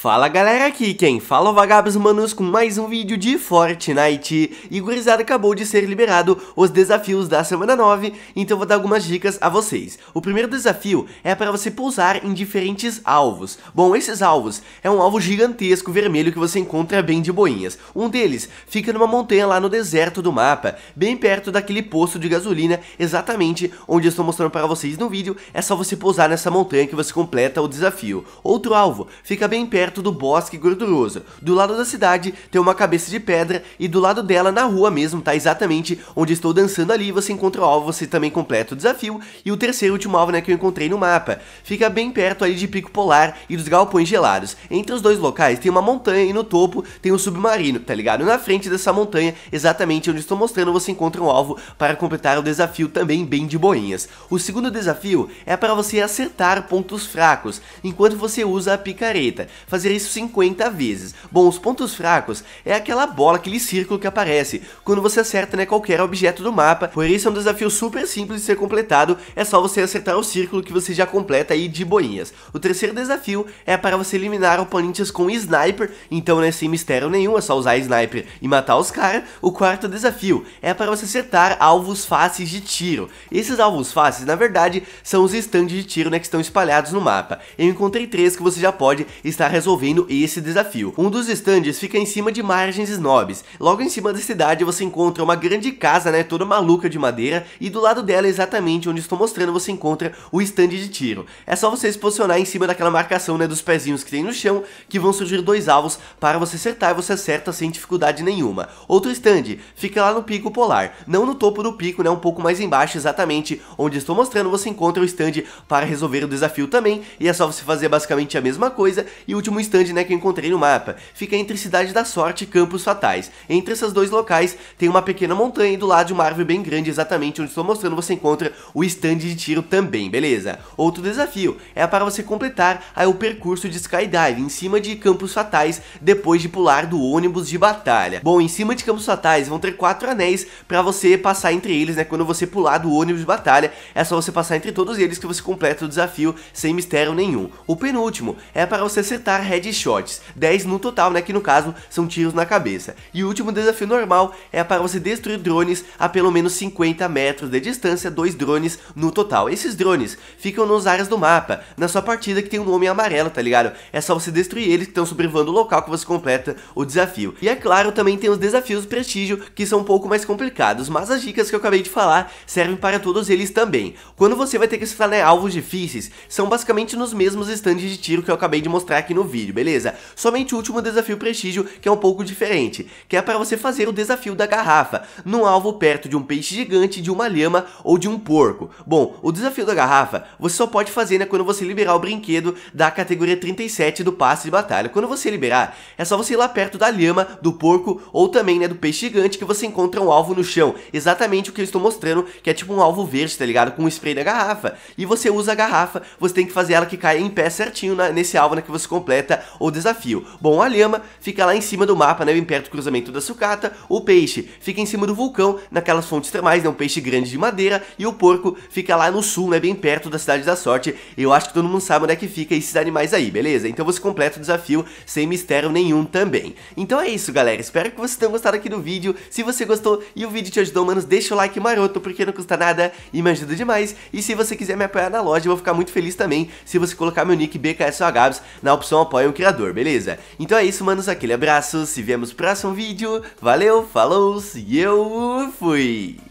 Fala galera aqui, quem fala é o Vagabos Manos com mais um vídeo de Fortnite. E gurizada, acabou de ser liberado os desafios da semana 9, então vou dar algumas dicas a vocês. O primeiro desafio é para você pousar em diferentes alvos. Bom, esses alvos é um alvo gigantesco vermelho que você encontra bem de boinhas. Um deles fica numa montanha lá no deserto do mapa, bem perto daquele posto de gasolina, exatamente onde eu estou mostrando para vocês no vídeo. É só você pousar nessa montanha que você completa o desafio. Outro alvo fica bem perto perto do bosque gorduroso. Do lado da cidade tem uma cabeça de pedra e do lado dela, na rua mesmo, tá exatamente onde estou dançando ali, você encontra o alvo, você também completa o desafio. E o terceiro último alvo né, que eu encontrei no mapa. Fica bem perto ali de Pico Polar e dos galpões gelados. Entre os dois locais tem uma montanha e no topo tem um submarino, tá ligado? na frente dessa montanha, exatamente onde estou mostrando, você encontra um alvo para completar o desafio também bem de boinhas. O segundo desafio é para você acertar pontos fracos, enquanto você usa a picareta, fazer isso 50 vezes. Bom, os pontos fracos é aquela bola, aquele círculo que aparece quando você acerta né, qualquer objeto do mapa, por isso é um desafio super simples de ser completado, é só você acertar o círculo que você já completa aí de boinhas. O terceiro desafio é para você eliminar oponentes com sniper, então né, sem mistério nenhum, é só usar sniper e matar os caras. O quarto desafio é para você acertar alvos fáceis de tiro. Esses alvos fáceis, na verdade, são os stands de tiro né, que estão espalhados no mapa. Eu encontrei três que você já pode estar resolvendo resolvendo esse desafio. Um dos estandes fica em cima de margens snobs. Logo em cima da cidade você encontra uma grande casa, né, toda maluca de madeira, e do lado dela, exatamente onde estou mostrando, você encontra o stand de tiro. É só você se posicionar em cima daquela marcação, né, dos pezinhos que tem no chão, que vão surgir dois alvos para você acertar e você acerta sem dificuldade nenhuma. Outro stand fica lá no pico polar, não no topo do pico, né, um pouco mais embaixo, exatamente onde estou mostrando, você encontra o stand para resolver o desafio também, e é só você fazer basicamente a mesma coisa. E o último último stand né, que eu encontrei no mapa. Fica entre Cidade da Sorte e Campos Fatais. Entre esses dois locais tem uma pequena montanha e do lado uma árvore bem grande, exatamente onde estou mostrando, você encontra o stand de tiro também, beleza? Outro desafio é para você completar aí, o percurso de skydive em cima de Campos Fatais depois de pular do ônibus de batalha. Bom, em cima de Campos Fatais vão ter quatro anéis para você passar entre eles, né? Quando você pular do ônibus de batalha, é só você passar entre todos eles que você completa o desafio sem mistério nenhum. O penúltimo é para você acertar headshots, 10 no total, né, que no caso são tiros na cabeça. E o último desafio normal é para você destruir drones a pelo menos 50 metros de distância, dois drones no total. Esses drones ficam nas áreas do mapa, na sua partida que tem um nome amarelo, tá ligado? É só você destruir eles que estão sobrevivendo o local que você completa o desafio. E é claro, também tem os desafios prestígio que são um pouco mais complicados, mas as dicas que eu acabei de falar servem para todos eles também. Quando você vai ter que falar né, alvos difíceis, são basicamente nos mesmos estandes de tiro que eu acabei de mostrar aqui no vídeo vídeo, beleza? Somente o último desafio prestígio, que é um pouco diferente, que é para você fazer o desafio da garrafa, num alvo perto de um peixe gigante, de uma lhama ou de um porco. Bom, o desafio da garrafa você só pode fazer né, quando você liberar o brinquedo da categoria 37 do passe de batalha. Quando você liberar, é só você ir lá perto da lhama, do porco ou também né, do peixe gigante que você encontra um alvo no chão. Exatamente o que eu estou mostrando, que é tipo um alvo verde, tá ligado? Com o um spray da garrafa. E você usa a garrafa, você tem que fazer ela que caia em pé certinho na, nesse alvo né, que você completa meta ou desafio. Bom, a lhama fica lá em cima do mapa, né, bem perto do cruzamento da sucata, o peixe fica em cima do vulcão, naquelas fontes termais, né, um peixe grande de madeira, e o porco fica lá no sul, né, bem perto da Cidade da Sorte. Eu acho que todo mundo sabe onde é que fica esses animais aí, beleza? Então você completa o desafio sem mistério nenhum também. Então é isso, galera. Espero que vocês tenham gostado aqui do vídeo. Se você gostou e o vídeo te ajudou, manos, deixa o like maroto, porque não custa nada e me ajuda demais. E se você quiser me apoiar na loja, eu vou ficar muito feliz também se você colocar meu nick BKSOHabs na opção apoiam o criador, beleza? Então é isso, manos, aquele abraço, se vemos no próximo vídeo, valeu, falou e eu fui!